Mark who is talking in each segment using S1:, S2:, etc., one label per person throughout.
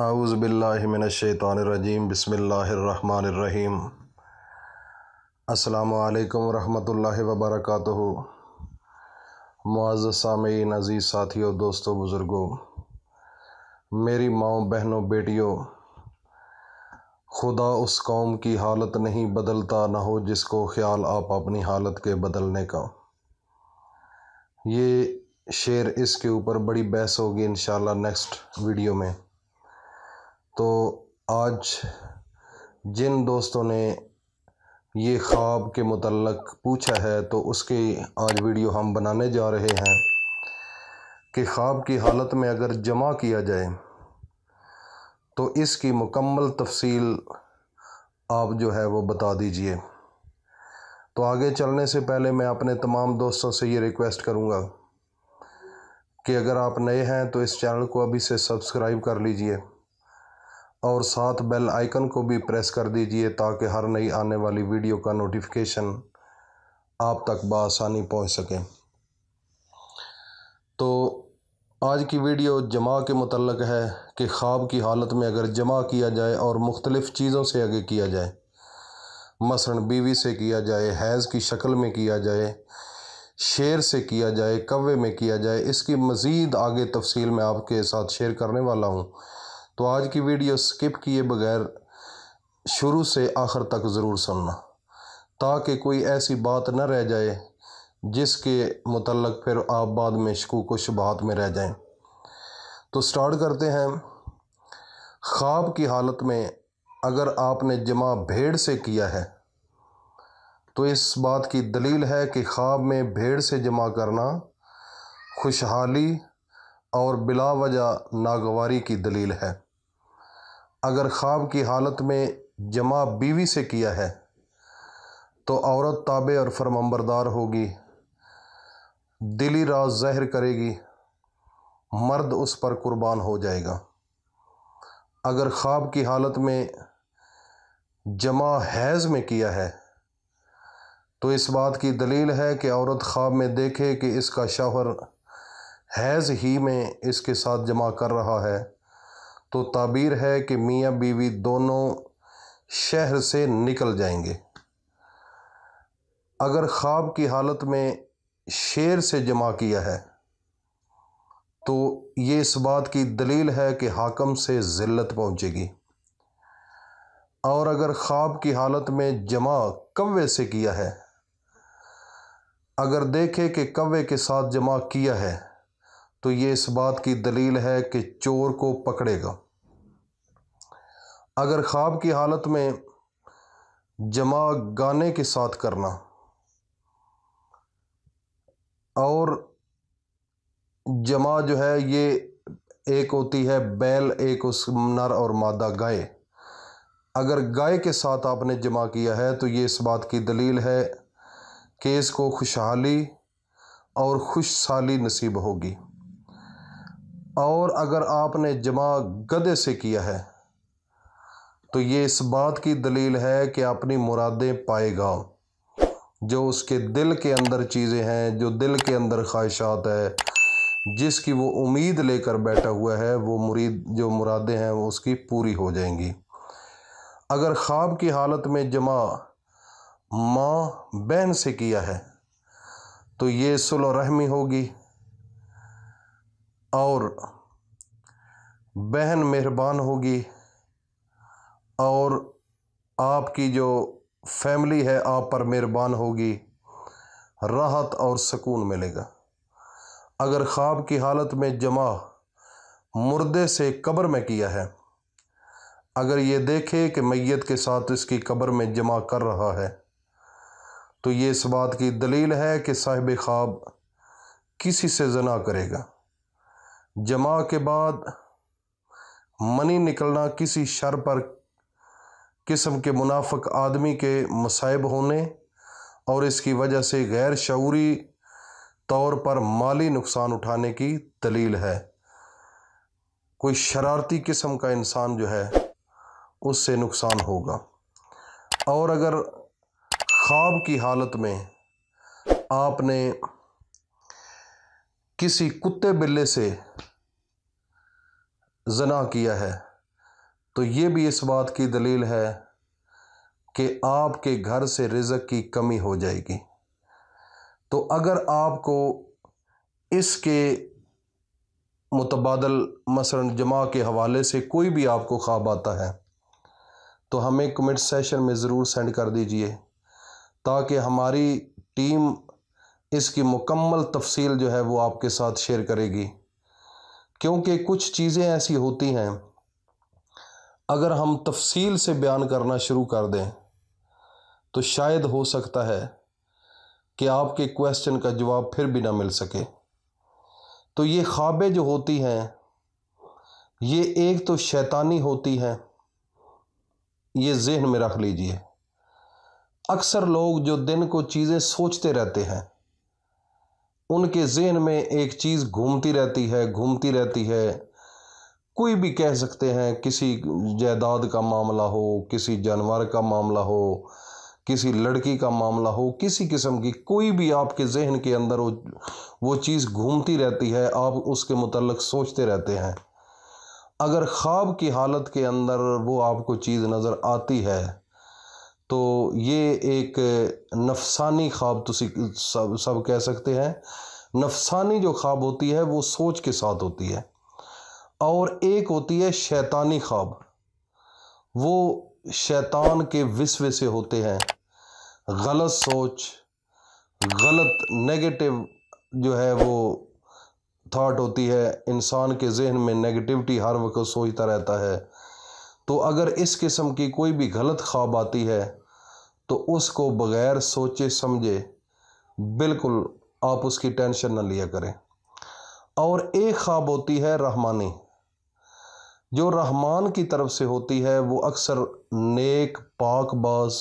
S1: आउज़ आउज़बिल्लिमिनशैतरजीम बसमीम अल्लाम वरहमल वबरक मुआज़ सामीन नज़ीज़ साथियों दोस्तों बुज़ुर्गों मेरी माओ बहनों बेटियों खुदा उस कौम की हालत नहीं बदलता ना हो जिसको ख्याल आप अपनी हालत के बदलने का ये शेर इसके ऊपर बड़ी बहस होगी इन नेक्स्ट वीडियो में तो आज जिन दोस्तों ने ये ख्वाब के मतलब पूछा है तो उसके आज वीडियो हम बनाने जा रहे हैं कि ख्वाब की हालत में अगर जमा किया जाए तो इसकी मुकम्मल तफसील आप जो है वो बता दीजिए तो आगे चलने से पहले मैं अपने तमाम दोस्तों से ये रिक्वेस्ट करूँगा कि अगर आप नए हैं तो इस चैनल को अभी से सब्सक्राइब कर लीजिए और साथ बेल आइकन को भी प्रेस कर दीजिए ताकि हर नई आने वाली वीडियो का नोटिफिकेशन आप तक बसानी पहुंच सके तो आज की वीडियो जमा के मतलब है कि ख्वाब की हालत में अगर जमा किया जाए और मुख्तलिफ़ चीज़ों से आगे किया जाए मसलन बीवी से किया जाए हैज़ की शक्ल में किया जाए शेर से किया जाए कवे में किया जाए इसकी मज़ीद आगे तफसील मैं आपके साथ शेयर करने वाला हूँ तो आज की वीडियो स्किप किए बगैर शुरू से आखिर तक ज़रूर सुनना ताकि कोई ऐसी बात न रह जाए जिसके मतलब फिर आप बाद में शकूक व शबात में रह जाएं तो स्टार्ट करते हैं ख्वाब की हालत में अगर आपने जमा भेड़ से किया है तो इस बात की दलील है कि ख्वाब में भेड़ से जमा करना खुशहाली और वजह नागवारी की दलील है अगर ख्वाब की हालत में जमा बीवी से किया है तो औरत ताबे और फरमंबरदार होगी दिली राज जहर करेगी मर्द उस पर कुर्बान हो जाएगा अगर ख्वाब की हालत में जमा हैज़ में किया है तो इस बात की दलील है कि औरत ख्वाब में देखे कि इसका शौहर हैज़ ही में इसके साथ जमा कर रहा है तो ताबीर है कि मियाँ बीवी दोनों शहर से निकल जाएंगे अगर ख्वाब की हालत में शेर से जमा किया है तो ये इस बात की दलील है कि हाकम से ज़िल्लत पहुँचेगी और अगर ख्वाब की हालत में जमा कव्वे से किया है अगर देखे कि कव्वे के साथ जमा किया है तो ये इस बात की दलील है कि चोर को पकड़ेगा अगर ख्वाब की हालत में जमा गाने के साथ करना और जमा जो है ये एक होती है बैल एक उस नर और मादा गाय अगर गाय के साथ आपने जमा किया है तो ये इस बात की दलील है कि इसको खुशहाली और खुशहाली नसीब होगी और अगर आपने जमा गधे से किया है तो ये इस बात की दलील है कि अपनी मुरादें पाएगा जो उसके दिल के अंदर चीज़ें हैं जो दिल के अंदर ख्वाहिशात है जिसकी वो उम्मीद लेकर बैठा हुआ है वो मुरीद जो मुरादें हैं वो उसकी पूरी हो जाएंगी अगर ख्वाब की हालत में जमा माँ बहन से किया है तो ये सुलह रहमी होगी और बहन मेहरबान होगी और आपकी जो फैमिली है आप पर मेहरबान होगी राहत और सुकून मिलेगा अगर ख्वाब की हालत में जमा मुर्दे से कब्र में किया है अगर ये देखे कि मैयत के साथ इसकी कब्र में जमा कर रहा है तो ये इस बात की दलील है कि साहिब ख्वाब किसी से जना करेगा जमा के बाद मनी निकलना किसी शर पर किस्म के मुनाफक आदमी के मसाइब होने और इसकी वजह से गैर शूरी तौर पर माली नुकसान उठाने की दलील है कोई शरारती किस्म का इंसान जो है उससे नुकसान होगा और अगर ख्वाब की हालत में आपने किसी कुत्ते बिल्ले से जना किया है तो ये भी इस बात की दलील है कि आपके घर से रिजक की कमी हो जाएगी तो अगर आपको इसके मुतबादल मसलन जमा के हवाले से कोई भी आपको ख्वाब आता है तो हमें कमेंट सेशन में ज़रूर सेंड कर दीजिए ताकि हमारी टीम इसकी मुकम्मल तफसील जो है वो आपके साथ शेयर करेगी क्योंकि कुछ चीज़ें ऐसी होती हैं अगर हम तफसील से बयान करना शुरू कर दें तो शायद हो सकता है कि आपके क्वेश्चन का जवाब फिर भी ना मिल सके तो ये ख्वाबें जो होती हैं ये एक तो शैतानी होती हैं ये जहन में रख लीजिए अक्सर लोग जो दिन को चीज़ें सोचते रहते हैं उनके जहन में एक चीज़ घूमती रहती है घूमती रहती है कोई भी कह सकते हैं किसी जायदाद का मामला हो किसी जानवर का मामला हो किसी लड़की का मामला हो किसी किस्म की कोई भी आपके जहन के अंदर वो वो चीज़ घूमती रहती है आप उसके मतलब सोचते रहते हैं अगर ख्वाब की हालत के अंदर वो आपको चीज़ नज़र आती है तो ये एक नफसानी ख्वाब तुसी सब सब कह सकते हैं नफसानी जो ख्वाब होती है वो सोच के साथ होती है और एक होती है शैतानी ख्वाब वो शैतान के विस्वे से होते हैं गलत सोच गलत नेगेटिव जो है वो थाट होती है इंसान के जहन में नेगेटिविटी हर वक्त सोचता रहता है तो अगर इस किस्म की कोई भी गलत ख्वाब आती है तो उसको बगैर सोचे समझे बिल्कुल आप उसकी टेंशन ना लिया करें और एक ख्वाब होती है रहमानी जो रहमान की तरफ से होती है वो अक्सर नेक पाकबाज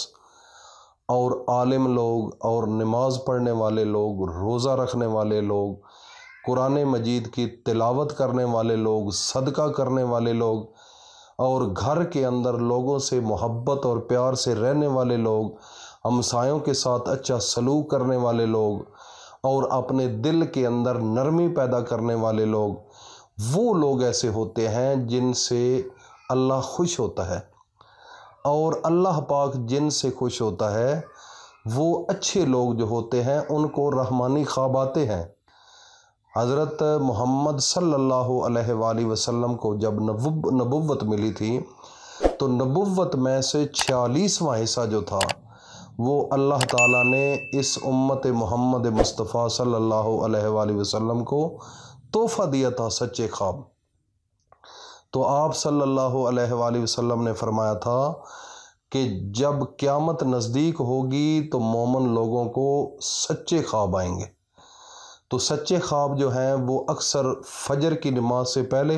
S1: और आलिम लोग और नमाज पढ़ने वाले लोग रोज़ा रखने वाले लोग कुरान मजीद की तिलावत करने वाले लोग सदका करने वाले लोग और घर के अंदर लोगों से मोहब्बत और प्यार से रहने वाले लोग हमसायों के साथ अच्छा सलूक करने वाले लोग और अपने दिल के अंदर नरमी पैदा करने वाले लोग वो लोग ऐसे होते हैं जिनसे अल्लाह खुश होता है और अल्लाह पाक जिनसे खुश होता है वो अच्छे लोग जो होते हैं उनको रहमानी ख्वाब आते हैं हज़रत मोहम्मद सल्ला वसलम को जब नबुब नबुवत मिली थी तो नबुवत में से छियालीसवा हिस्सा जो था वो अल्लाह ताला ने इस उम्मत मोहम्मद मुस्तफ़ा सल्ला वसम को तोहफ़ा दिया था सच्चे ख्वाब तो आप सल्ला अलैहि ने फरमाया था कि जब क़्यामत नज़दीक होगी तो मोमन लोगों को सच्चे ख्वाब आएंगे तो सच्चे ख्वाब जो हैं वो अक्सर फजर की नमाज से पहले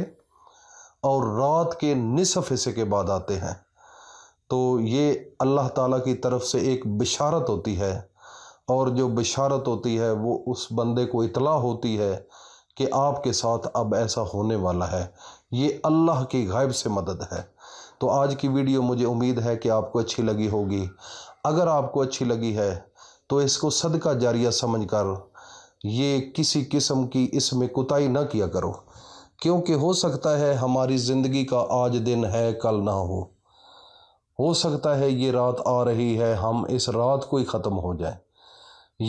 S1: और रात के निसफ हिस्से के बाद आते हैं तो ये अल्लाह ताला की तरफ से एक बिशारत होती है और जो बिशारत होती है वो उस बंदे को इतला होती है कि आपके साथ अब ऐसा होने वाला है ये अल्लाह की गायब से मदद है तो आज की वीडियो मुझे उम्मीद है कि आपको अच्छी लगी होगी अगर आपको अच्छी लगी है तो इसको सदका जारिया समझ कर ये किसी किस्म की इसमें कुताही ना किया करो क्योंकि हो सकता है हमारी ज़िंदगी का आज दिन है कल ना हो हो सकता है ये रात आ रही है हम इस रात को ही ख़त्म हो जाए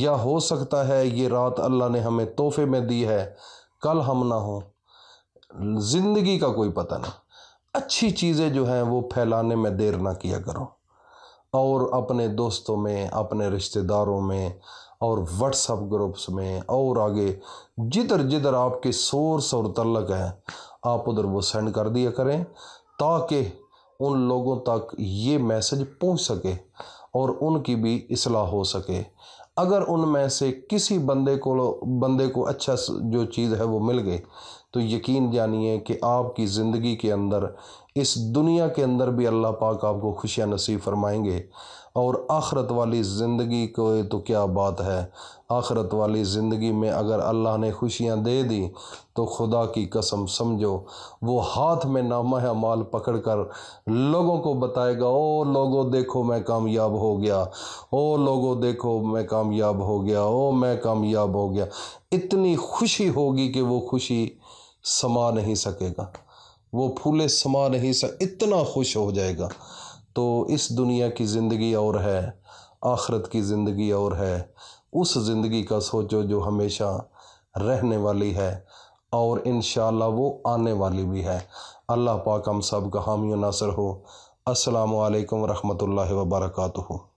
S1: या हो सकता है ये रात अल्लाह ने हमें तोहफे में दी है कल हम ना हो ज़िंदगी का कोई पता नहीं अच्छी चीज़ें जो हैं वो फैलाने में देर ना किया करो और अपने दोस्तों में अपने रिश्तेदारों में और व्हाट्सअप ग्रुप्स में और आगे जिधर जिधर आपके सोर्स और तलक है आप उधर वो सेंड कर दिया करें ताकि उन लोगों तक ये मैसेज पहुंच सके और उनकी भी असलाह हो सके अगर उनमें से किसी बंदे को बंदे को अच्छा जो चीज़ है वो मिल गई तो यकीन जानिए कि आपकी ज़िंदगी के अंदर इस दुनिया के अंदर भी अल्लाह पाक आपको खुशियाँ नसीब फरमाएंगे और आखरत वाली ज़िंदगी को तो क्या बात है आखरत वाली ज़िंदगी में अगर अल्लाह ने खुशियाँ दे दी तो खुदा की कसम समझो वो हाथ में नामा माल पकड़ कर लोगों को बताएगा ओ लोगो देखो मैं कामयाब हो गया ओ लोगो देखो मैं कामयाब हो गया ओ मैं कामयाब हो गया इतनी खुशी होगी कि वो खुशी समा नहीं सकेगा वो फूले समा नहीं सक इतना खुश हो जाएगा तो इस दुनिया की ज़िंदगी और है आखरत की ज़िंदगी और है उस ज़िंदगी का सोचो जो हमेशा रहने वाली है और इन वो आने वाली भी है अल्लाह पाक हम सब का हामी नासर हो असलकम वरहमल वर्का